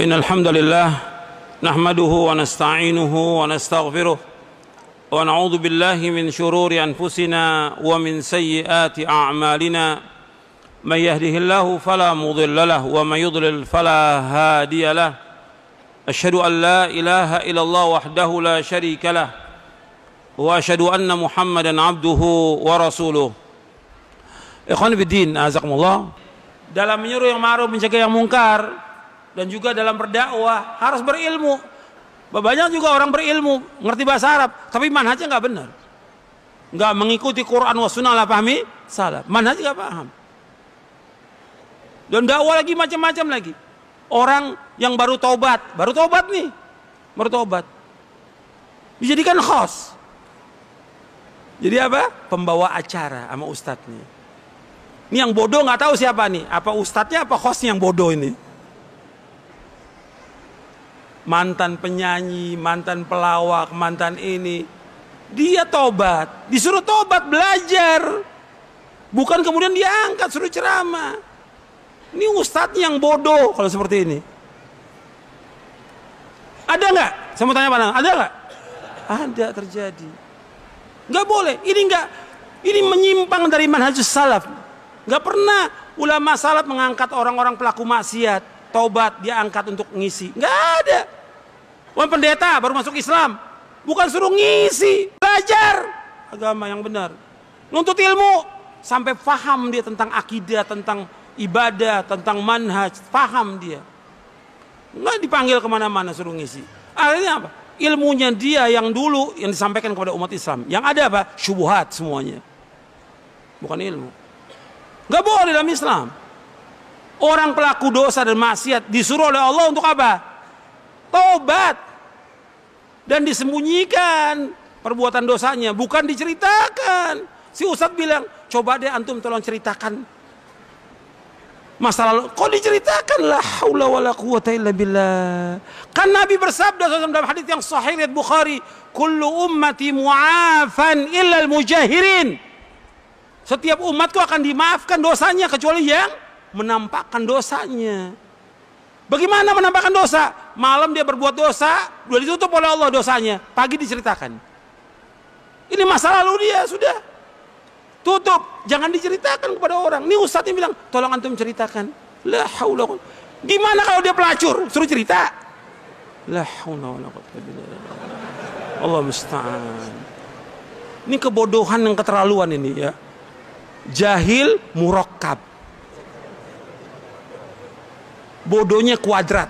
إن الحمد لله نحمده ونستعينه ونستغفره ونعوذ بالله من شرور أنفسنا ومن سيئات أعمالنا من يهده الله فلا مضل له ومن يضلل فلا هادي له أشهد أن لا إله إلا الله وحده لا شريك له وأشهد أن محمدا عبده ورسوله إخواني بالدين أعزكم الله dalam menyuruh yang ma'ruf mencegah yang mungkar dan juga dalam berdakwah harus berilmu. Banyak juga orang berilmu, ngerti bahasa Arab, tapi manhajnya nggak benar. Nggak mengikuti Quran wa sunnah lah pahami, salah. Manhaj nggak paham. Dan dakwah lagi macam-macam lagi. Orang yang baru taubat, baru taubat nih, baru taubat, Dijadikan khos. Jadi apa? Pembawa acara sama nih. Ini yang bodoh nggak tahu siapa nih. Apa ustadznya apa khosnya yang bodoh ini? mantan penyanyi, mantan pelawak, mantan ini. Dia tobat, disuruh tobat, belajar. Bukan kemudian diangkat, suruh ceramah. Ini ustadz yang bodoh kalau seperti ini. Ada nggak? Saya mau tanya panang, ada nggak? Ada terjadi. Nggak boleh. Ini nggak. Ini menyimpang dari manhaj salaf. Nggak pernah ulama salaf mengangkat orang-orang pelaku maksiat tobat, dia angkat untuk ngisi. Nggak ada. Wan pendeta baru masuk Islam. Bukan suruh ngisi, belajar agama yang benar. Nuntut ilmu sampai faham dia tentang akidah, tentang ibadah, tentang manhaj, faham dia. Nggak dipanggil kemana-mana suruh ngisi. Akhirnya apa? Ilmunya dia yang dulu yang disampaikan kepada umat Islam. Yang ada apa? Syubuhat semuanya. Bukan ilmu. Nggak boleh dalam Islam. Orang pelaku dosa dan maksiat disuruh oleh Allah untuk apa? Tobat. Dan disembunyikan perbuatan dosanya, bukan diceritakan. Si Ustadz bilang, coba deh antum tolong ceritakan masalah lalu. Kok diceritakan la haula wala quwata illa billah. Kan Nabi bersabda dalam hadis yang sahih riwayat Bukhari, kullu ummati mu'afan illa al-mujahirin. Setiap umatku akan dimaafkan dosanya kecuali yang menampakkan dosanya. Bagaimana menampakkan dosa? Malam dia berbuat dosa, sudah ditutup oleh Allah dosanya. Pagi diceritakan. Ini masa lalu dia sudah. Tutup, jangan diceritakan kepada orang. Ini ustadznya bilang, tolong antum ceritakan. La haula Gimana kalau dia pelacur? Suruh cerita. La haula Allah musta'an. Ini kebodohan yang keterlaluan ini ya. Jahil murokab bodohnya kuadrat.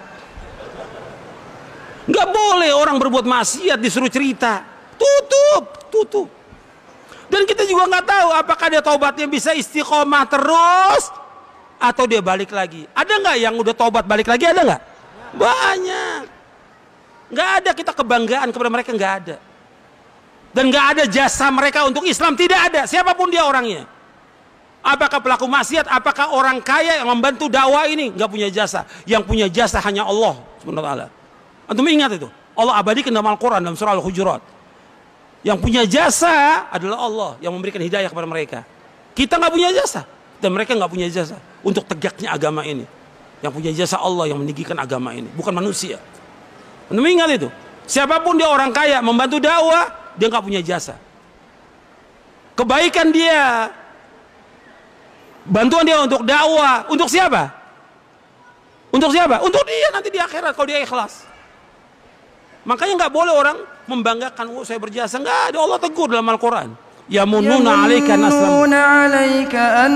Nggak boleh orang berbuat maksiat disuruh cerita. Tutup, tutup. Dan kita juga nggak tahu apakah dia taubatnya bisa istiqomah terus atau dia balik lagi. Ada nggak yang udah taubat balik lagi? Ada nggak? Banyak. Nggak ada kita kebanggaan kepada mereka nggak ada. Dan nggak ada jasa mereka untuk Islam tidak ada siapapun dia orangnya. Apakah pelaku maksiat, apakah orang kaya yang membantu dakwah ini nggak punya jasa. Yang punya jasa hanya Allah Subhanahu wa taala. Antum ingat itu. Allah abadikan dalam Al-Qur'an dalam surah Al-Hujurat. Yang punya jasa adalah Allah yang memberikan hidayah kepada mereka. Kita nggak punya jasa dan mereka nggak punya jasa untuk tegaknya agama ini. Yang punya jasa Allah yang meninggikan agama ini, bukan manusia. Antum ingat itu. Siapapun dia orang kaya membantu dakwah, dia nggak punya jasa. Kebaikan dia bantuan dia untuk dakwah untuk siapa untuk siapa untuk dia nanti di akhirat kalau dia ikhlas makanya nggak boleh orang membanggakan oh, saya berjasa nggak ada Allah tegur dalam Al-Quran Ya munun alaika an aslamu, عليك أن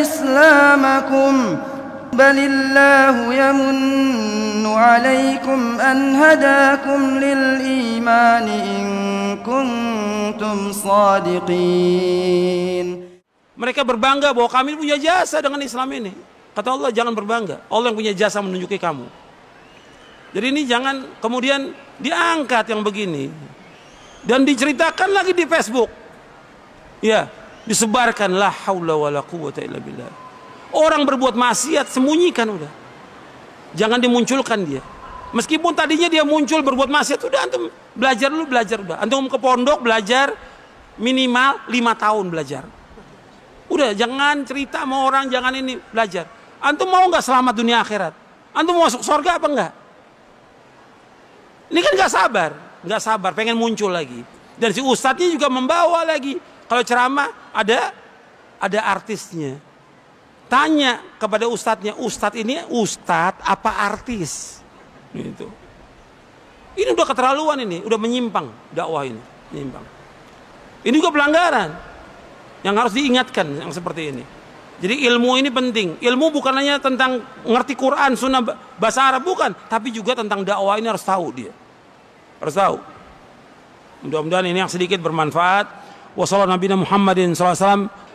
islamakum. بل الله يمن عليكم أن هداكم للإيمان إن كنتم صادقين Mereka berbangga bahwa kami punya jasa dengan Islam ini. Kata Allah jangan berbangga. Allah yang punya jasa menunjuki kamu. Jadi ini jangan kemudian diangkat yang begini. Dan diceritakan lagi di Facebook. Ya, disebarkanlah. la haula la quwata illa billah. Orang berbuat maksiat sembunyikan udah. Jangan dimunculkan dia. Meskipun tadinya dia muncul berbuat maksiat udah antum belajar dulu belajar udah. Antum ke pondok belajar minimal lima tahun belajar. Udah jangan cerita sama orang jangan ini belajar. Antum mau nggak selamat dunia akhirat? Antum mau masuk surga apa enggak? Ini kan nggak sabar, nggak sabar, pengen muncul lagi. Dan si ustadznya juga membawa lagi. Kalau ceramah ada ada artisnya, Tanya kepada ustadznya, ustadz ini ustadz apa artis? itu Ini udah keterlaluan ini, udah menyimpang dakwah ini, menyimpang. Ini juga pelanggaran yang harus diingatkan yang seperti ini. Jadi ilmu ini penting. Ilmu bukan hanya tentang ngerti Quran, sunnah, bahasa Arab bukan, tapi juga tentang dakwah ini harus tahu dia. Harus tahu. Mudah-mudahan ini yang sedikit bermanfaat. Wassalamualaikum warahmatullahi wabarakatuh